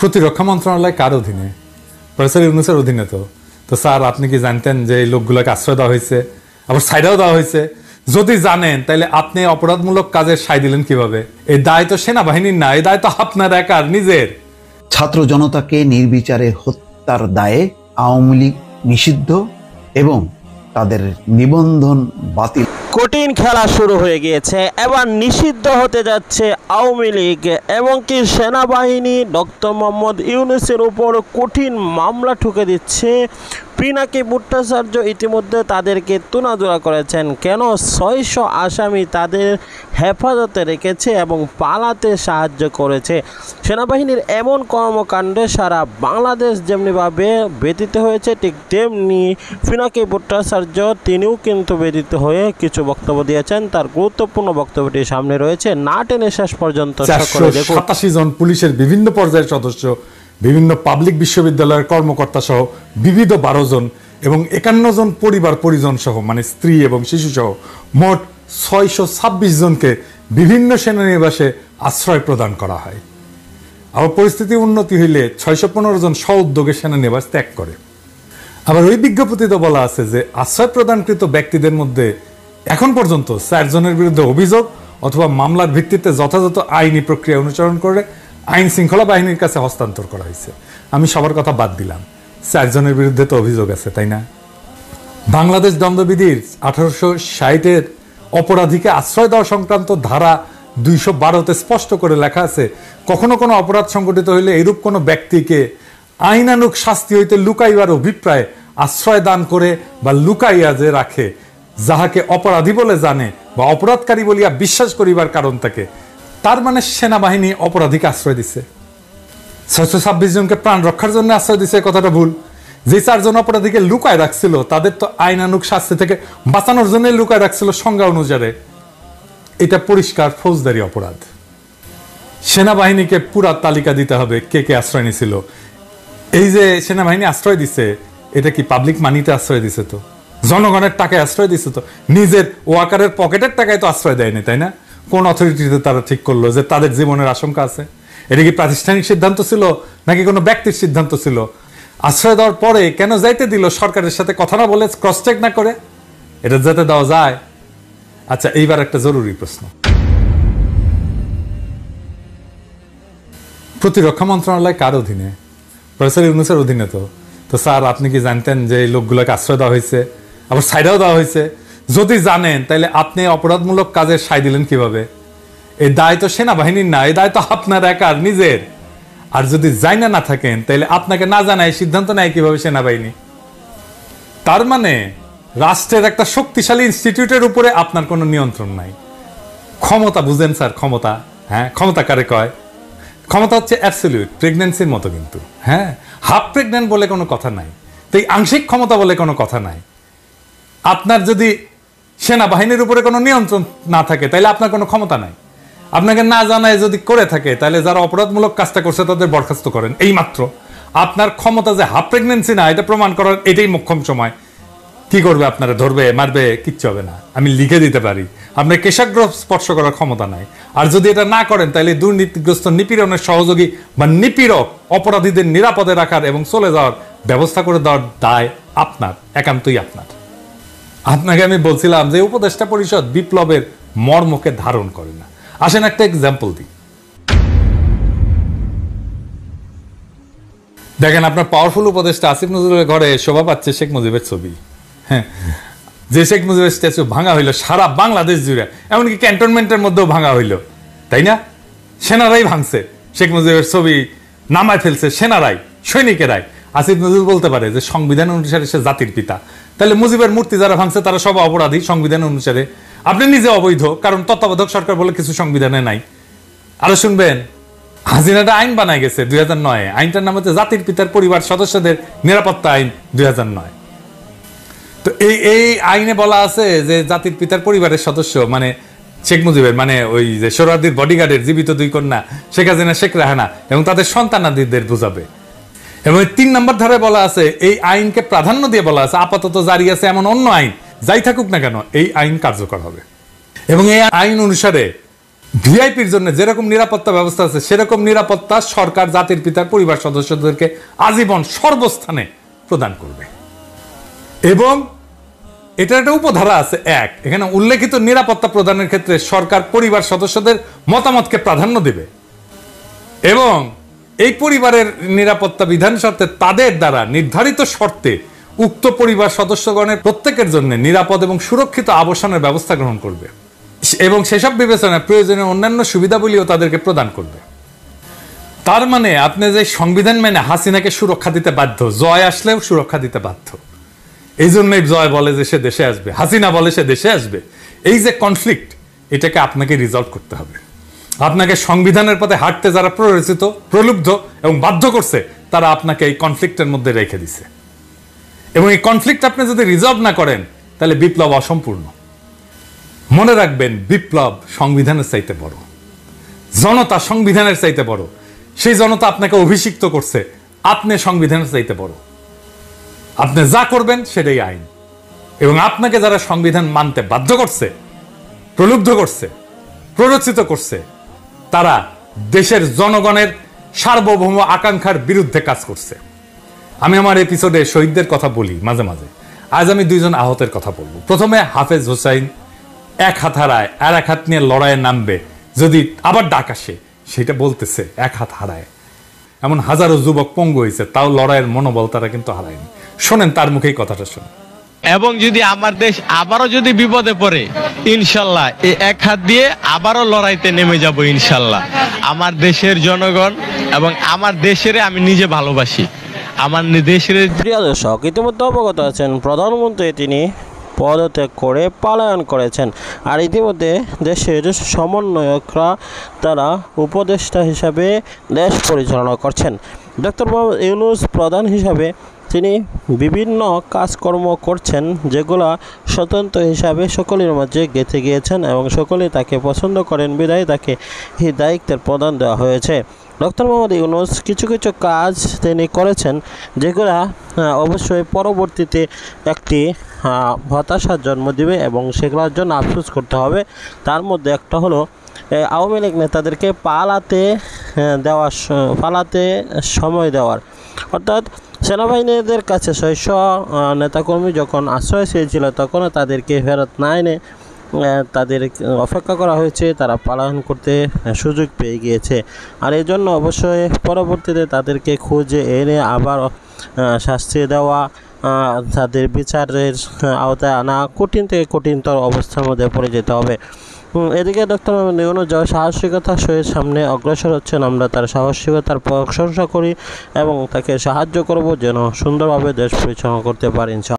প্রতিরক্ষা মন্ত্রণালয় কার অধীনে প্রফেসর ইউনুসের অধীনে তো তো স্যার আপনি কি জানতেন যে এই লোকগুলোকে আশ্রয় দেওয়া হয়েছে আবার সাইডাও দেওয়া হয়েছে যদি জানেন তাহলে আপনি অপরাধমূলক কাজে সাই দিলেন কিভাবে এই দায় তো সেনাবাহিনীর না এই দায় তো আপনার একার নিজের ছাত্র জনতাকে নির্বিচারে হত্যার দায়ে আওয়ামী লীগ নিষিদ্ধ এবং তাদের নিবন্ধন বাতিল কঠিন খেলা শুরু হয়ে গিয়েছে এবার নিষিদ্ধ হতে যাচ্ছে আওয়ামী লীগ এমনকি সেনাবাহিনী ডক্টর মোহাম্মদ ইউনুসের উপর কঠিন মামলা ঠুকে দিচ্ছে পিনাকি ভট্টাচার্য ইতিমধ্যে তাদেরকে তুনাদুরা করেছেন কেন ছয়শো আসামি তাদের হেফাজতে রেখেছে এবং পালাতে সাহায্য করেছে সেনাবাহিনীর এমন কর্মকাণ্ডে সারা বাংলাদেশ যেমনিভাবে ব্যতীত হয়েছে ঠিক তেমনি পিনাকি ভট্টাচার্য তিনিও কিন্তু ব্যতীত হয়ে কিছু বক্তব্য দিয়েছেন তার গুরুত্বপূর্ণ বক্তব্যটি সামনে রয়েছে না টেনে শেষ পর্যন্ত জন পুলিশের বিভিন্ন পর্যায়ের সদস্য বিভিন্ন পাবলিক বিশ্ববিদ্যালয়ের কর্মকর্তা সহ বিবিধ বারো জন এবং একান্ন জন পরিবার পরিজন সহ মানে স্ত্রী এবং শিশু সহ মোট ছয়শো ছাব্বিশ জনকে বিভিন্ন সেনানিবাসে আশ্রয় প্রদান করা হয় আবার পরিস্থিতি উন্নতি হইলে ছয়শো পনেরো জন স্ব উদ্যোগে সেনানিবাস ত্যাগ করে আবার ওই বিজ্ঞপ্তিতে বলা আছে যে আশ্রয় প্রদানকৃত ব্যক্তিদের মধ্যে এখন পর্যন্ত চারজনের বিরুদ্ধে অভিযোগ অথবা মামলার ভিত্তিতে যথাযথ আইনি প্রক্রিয়া অনুসরণ করে আইন শৃঙ্খলা বাহিনীর কাছে হস্তান্তর করা হয়েছে আমি সবার কথা বাদ দিলাম চারজনের বিরুদ্ধে তো অভিযোগ আছে তাই না বাংলাদেশ দণ্ডবিধির আঠারোশো ষাটের অপরাধীকে আশ্রয় দেওয়া সংক্রান্ত ধারা দুইশো বারোতে স্পষ্ট করে লেখা আছে কখনো কোনো অপরাধ সংগঠিত হইলে এরূপ কোনো ব্যক্তিকে আইনানুক শাস্তি হইতে লুকাইবার অভিপ্রায় আশ্রয় দান করে বা লুকাইয়া যে রাখে যাহাকে অপরাধী বলে জানে বা অপরাধকারী বলিয়া বিশ্বাস করিবার কারণ থাকে তার মানে সেনাবাহিনী অপরাধীকে আশ্রয় দিছে ছয়শো ছাব্বিশ জনকে প্রাণ রক্ষার জন্য আশ্রয় দিছে কথাটা ভুল যে চারজন অপরাধীকে লুকায় রাখছিল তাদের তো আইনানুক শাস্তি থেকে বাঁচানোর জন্য লুকায় রাখছিল সংজ্ঞা অনুযায়ী এটা পরিষ্কার ফৌজদারি অপরাধ সেনাবাহিনীকে পুরা তালিকা দিতে হবে কে কে আশ্রয় নিছিল এই যে সেনাবাহিনী আশ্রয় দিছে এটা কি পাবলিক মানিতে আশ্রয় দিছে তো জনগণের টাকায় আশ্রয় দিছে তো নিজের ওয়াকারের পকেটের টাকায় তো আশ্রয় দেয়নি তাই না কোন অথরিটিতে তারা ঠিক করলো যে তাদের জীবনের আশঙ্কা আছে এটা কি প্রাতিষ্ঠানিক সিদ্ধান্ত ছিল নাকি কোনো ব্যক্তির সিদ্ধান্ত ছিল আশ্রয় দেওয়ার পরে কেন যাইতে দিল সরকারের সাথে কথা না বলে ক্রসচেক না করে এটা যেতে দেওয়া যায় আচ্ছা এইবার একটা জরুরি প্রশ্ন প্রতিরক্ষা মন্ত্রণালয় কার অধীনে প্রফেসর ইউনুসের অধীনে তো তো স্যার আপনি কি জানতেন যে এই লোকগুলোকে আশ্রয় দেওয়া হয়েছে আবার সাইডাও দেওয়া হয়েছে যদি জানেন তাহলে আপনি অপরাধমূলক কাজে সায় দিলেন কিভাবে এই দায় তো সেনাবাহিনীর না এই দায় তো আপনার একার নিজের আর যদি জাইনা না থাকেন তাহলে আপনাকে না জানায় সিদ্ধান্ত নেয় কিভাবে সেনাবাহিনী তার মানে রাষ্ট্রের একটা শক্তিশালী ইনস্টিটিউটের উপরে আপনার কোনো নিয়ন্ত্রণ নাই ক্ষমতা বুঝেন স্যার ক্ষমতা হ্যাঁ ক্ষমতা কারে কয় ক্ষমতা হচ্ছে অ্যাবসলিউট প্রেগনেন্সির মতো কিন্তু হ্যাঁ হাফ প্রেগনেন্ট বলে কোনো কথা নাই তো এই আংশিক ক্ষমতা বলে কোনো কথা নাই আপনার যদি সেনাবাহিনীর উপরে কোনো নিয়ন্ত্রণ না থাকে তাহলে আপনার কোনো ক্ষমতা নাই আপনাকে না জানায় যদি করে থাকে তাহলে যারা অপরাধমূলক কাজটা করছে তাদের বরখাস্ত করেন এই মাত্র আপনার ক্ষমতা যে হাফ প্রেগনেন্সি না এটা প্রমাণ করার এটাই মোক্ষম সময় কি করবে আপনারা ধরবে মারবে কিচ্ছু হবে না আমি লিখে দিতে পারি আপনার কেশাগ্রহ স্পর্শ করার ক্ষমতা নাই আর যদি এটা না করেন তাহলে দুর্নীতিগ্রস্ত নিপীড়নের সহযোগী বা নিপীড়ক অপরাধীদের নিরাপদে রাখার এবং চলে যাওয়ার ব্যবস্থা করে দেওয়ার দায় আপনার একান্তই আপনার আপনাকে আমি বলছিলাম যে উপদেষ্টা পরিষদ বিপ্লবের মর্মকে ধারণ করে না আসেন একটা এক্সাম্পল দিই দেখেন আপনার পাওয়ারফুল উপদেষ্টা আসিফ নজরুলের ঘরে শোভা পাচ্ছে শেখ মুজিবের ছবি হ্যাঁ যে শেখ মুজিবের স্ট্যাচু ভাঙা হইল সারা বাংলাদেশ জুড়ে এমনকি ক্যান্টনমেন্টের মধ্যেও ভাঙা হইল তাই না সেনারাই ভাঙছে শেখ মুজিবের ছবি নামায় ফেলছে সেনারাই সৈনিকেরাই আসিফ নজরুল বলতে পারে যে সংবিধান অনুসারে সে জাতির পিতা তাহলে মুজিবের মূর্তি যারা ভাঙছে তারা সব অপরাধী সংবিধান অনুসারে আপনি নিজে অবৈধ কারণ তত্ত্বাবধায়ক সরকার বলে কিছু সংবিধানে নাই আরো শুনবেন হাজিনাটা আইন বানায় গেছে দুই হাজার নয় আইনটার নাম হচ্ছে জাতির পিতার পরিবার সদস্যদের নিরাপত্তা আইন দুই হাজার নয় তো এই এই আইনে বলা আছে যে জাতির পিতার পরিবারের সদস্য মানে শেখ মুজিবের মানে ওই যে সোহরাদির বডিগার্ডের জীবিত দুই কন্যা শেখ হাজিনা শেখ রাহানা এবং তাদের সন্তানাদিদের বোঝাবে এবং তিন নম্বর ধারে বলা আছে এই আইনকে প্রাধান্য দিয়ে বলা আছে আপাতত জারি আছে এমন অন্য আইন যাই থাকুক না কেন এই আইন কার্যকর হবে এবং এই আইন অনুসারে ভিআইপির জন্য যেরকম নিরাপত্তা ব্যবস্থা আছে সেরকম নিরাপত্তা সরকার জাতির পিতার পরিবার সদস্যদেরকে আজীবন সর্বস্থানে প্রদান করবে এবং এটা একটা উপধারা আছে এক এখানে উল্লেখিত নিরাপত্তা প্রদানের ক্ষেত্রে সরকার পরিবার সদস্যদের মতামতকে প্রাধান্য দেবে এবং এই পরিবারের নিরাপত্তা বিধান সত্ত্বে তাদের দ্বারা নির্ধারিত শর্তে উক্ত পরিবার সদস্যগণের প্রত্যেকের জন্য নিরাপদ এবং সুরক্ষিত আবাসনের ব্যবস্থা গ্রহণ করবে এবং সেসব বিবেচনায় প্রয়োজনীয় অন্যান্য সুবিধাগুলিও তাদেরকে প্রদান করবে তার মানে আপনি যে সংবিধান মেনে হাসিনাকে সুরক্ষা দিতে বাধ্য জয় আসলেও সুরক্ষা দিতে বাধ্য এই জন্যই জয় বলে যে সে দেশে আসবে হাসিনা বলে সে দেশে আসবে এই যে কনফ্লিক্ট এটাকে আপনাকে রিজলভ করতে হবে আপনাকে সংবিধানের পথে হাঁটতে যারা প্ররোচিত প্রলুব্ধ এবং বাধ্য করছে তারা আপনাকে এই কনফ্লিক্টের মধ্যে রেখে দিছে এবং এই কনফ্লিক্ট আপনি যদি রিজলভ না করেন তাহলে বিপ্লব অসম্পূর্ণ মনে রাখবেন বিপ্লব সংবিধানের চাইতে বড় জনতা সংবিধানের চাইতে বড় সেই জনতা আপনাকে অভিষিক্ত করছে আপনি সংবিধানের চাইতে বড় আপনি যা করবেন সেটাই আইন এবং আপনাকে যারা সংবিধান মানতে বাধ্য করছে প্রলুব্ধ করছে প্ররোচিত করছে তারা দেশের জনগণের সার্বভৌম আকাঙ্ক্ষার বিরুদ্ধে কাজ করছে আমি আমার এপিসোডে শহীদদের কথা বলি মাঝে মাঝে আজ আমি দুইজন আহতের কথা বলবো প্রথমে হাফেজ হোসাইন এক হাত হারায় আর এক হাত নিয়ে লড়াইয়ে নামবে যদি আবার ডাক আসে সেটা বলতেছে এক হাত হারায় এমন হাজারো যুবক পঙ্গু হয়েছে তাও লড়াইয়ের মনোবল তারা কিন্তু হারায়নি শোনেন তার মুখেই কথাটা শোনেন এবং যদি আমার দেশ আবারও যদি বিপদে পড়ে ইনশাল্লাহ এই এক হাত দিয়ে আবারও লড়াইতে নেমে যাব ইনশাল্লাহ আমার দেশের জনগণ এবং আমার দেশের আমি নিজে ভালোবাসি আমার দেশের প্রিয় দর্শক ইতিমধ্যে অবগত আছেন প্রধানমন্ত্রী তিনি পদত্যাগ করে পালায়ন করেছেন আর ইতিমধ্যে দেশের সমন্বয়করা তারা উপদেষ্টা হিসাবে দেশ পরিচালনা করছেন ডক্টর মোহাম্মদ ইউনুস প্রধান হিসাবে তিনি বিভিন্ন কাজকর্ম করছেন যেগুলা স্বতন্ত্র হিসাবে সকলের মাঝে গেঁথে গিয়েছেন এবং সকলে তাকে পছন্দ করেন বিদায় তাকে এই দায়িত্বের প্রদান দেওয়া হয়েছে ডক্টর মোহাম্মদ ইউনুস কিছু কিছু কাজ তিনি করেছেন যেগুলা অবশ্যই পরবর্তীতে একটি হতাশার জন্ম দিবে এবং সেগুলোর জন্য আফসোস করতে হবে তার মধ্যে একটা হলো আওয়ামী লীগ নেতাদেরকে পালাতে দেওয়ার পালাতে সময় দেওয়ার অর্থাৎ সেনাবাহিনীদের কাছে ছয়শ নেতাকর্মী যখন আশ্রয় চেয়েছিল তখনও তাদেরকে ফেরত না এনে তাদের অপেক্ষা করা হয়েছে তারা পালন করতে সুযোগ পেয়ে গিয়েছে আর এই জন্য অবশ্যই পরবর্তীতে তাদেরকে খুঁজে এনে আবার শাস্তি দেওয়া তাদের বিচারের আওতায় আনা কঠিন থেকে কঠিনতর অবস্থার মধ্যে পড়ে যেতে হবে এদিকে ডক্টর মোহাম্মদ জয় সাহসিকতা সাহসিকতার সামনে অগ্রসর হচ্ছেন আমরা তার সাহসিকতার প্রশংসা করি এবং তাকে সাহায্য করব যেন সুন্দরভাবে দেশ পরিচালনা করতে পারেন